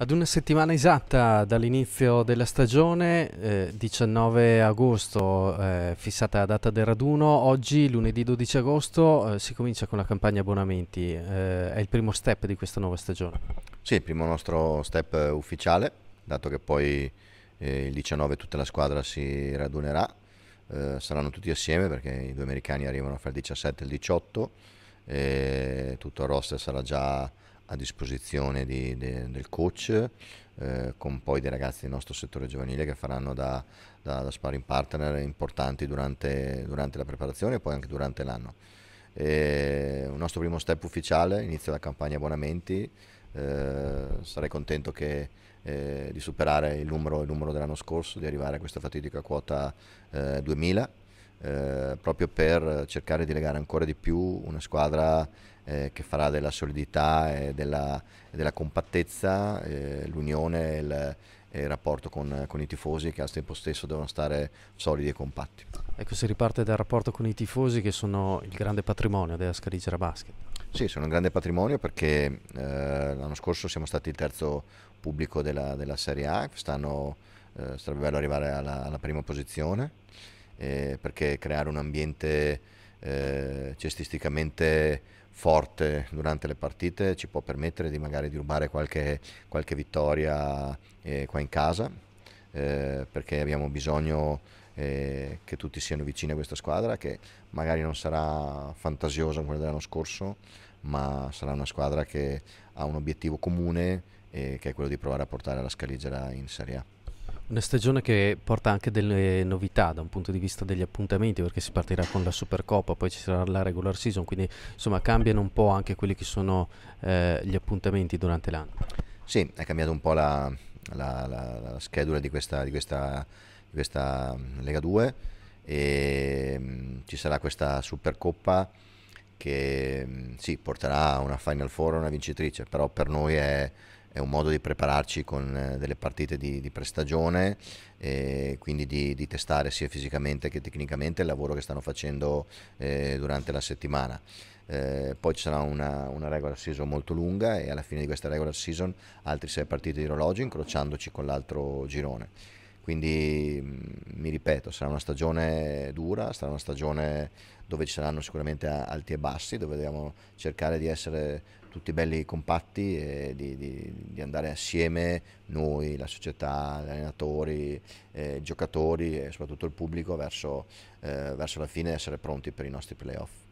Ad una settimana esatta dall'inizio della stagione, eh, 19 agosto, eh, fissata la data del raduno, oggi lunedì 12 agosto eh, si comincia con la campagna abbonamenti, eh, è il primo step di questa nuova stagione. Sì, il primo nostro step ufficiale, dato che poi eh, il 19 tutta la squadra si radunerà, eh, saranno tutti assieme perché i due americani arrivano fra il 17 e il 18, e tutto il roster sarà già a disposizione di, de, del coach, eh, con poi dei ragazzi del nostro settore giovanile che faranno da, da, da sparring partner importanti durante, durante, la preparazione e poi anche durante l'anno. E il nostro primo step ufficiale inizia la campagna abbonamenti, eh, sarei contento che, eh, di superare il numero, il numero, dell'anno scorso, di arrivare a questa fatidica quota 2000 eh, eh, proprio per cercare di legare ancora di più una squadra eh, che farà della solidità e della, e della compattezza eh, l'unione e il, il, rapporto con, con, i tifosi che al tempo stesso devono stare solidi e compatti. Ecco, si riparte dal rapporto con i tifosi che sono il grande patrimonio della Scaligera Basket. Sì, sono un grande patrimonio perché eh, l'anno scorso siamo stati il terzo pubblico della, della Serie A, quest'anno eh, sarebbe bello arrivare alla, alla prima posizione eh, perché creare un ambiente eh, cestisticamente forte durante le partite ci può permettere di magari di rubare qualche, qualche vittoria eh, qua in casa, eh, perché abbiamo bisogno eh, che tutti siano vicini a questa squadra, che magari non sarà fantasiosa quella dell'anno scorso, ma sarà una squadra che ha un obiettivo comune, eh, che è quello di provare a portare la scaligera in Serie A. Una stagione che porta anche delle novità da un punto di vista degli appuntamenti, perché si partirà con la Supercoppa, poi ci sarà la regular season, quindi insomma cambiano un po' anche quelli che sono eh, gli appuntamenti durante l'anno. Sì, è cambiata un po' la, la, la, la schedula di questa, di, questa, di questa, mm, Lega 2 e ehm, ci sarà questa Supercoppa che mm, sì, porterà una Final Four, una vincitrice, però per noi è è un modo di prepararci con eh, delle partite di, di prestagione, e eh, quindi di, di, testare sia fisicamente che tecnicamente il lavoro che stanno facendo eh, durante la settimana. Eh, poi ci sarà una, una, regular season molto lunga e alla fine di questa regular season altri sei partite di orologio incrociandoci con l'altro girone. Quindi mm, mi ripeto, sarà una stagione dura, sarà una stagione dove ci saranno sicuramente alti e bassi, dove dobbiamo cercare di essere tutti belli compatti e di, di, di andare assieme noi, la società, gli allenatori, eh, i giocatori e soprattutto il pubblico verso, eh, verso la fine e essere pronti per i nostri playoff.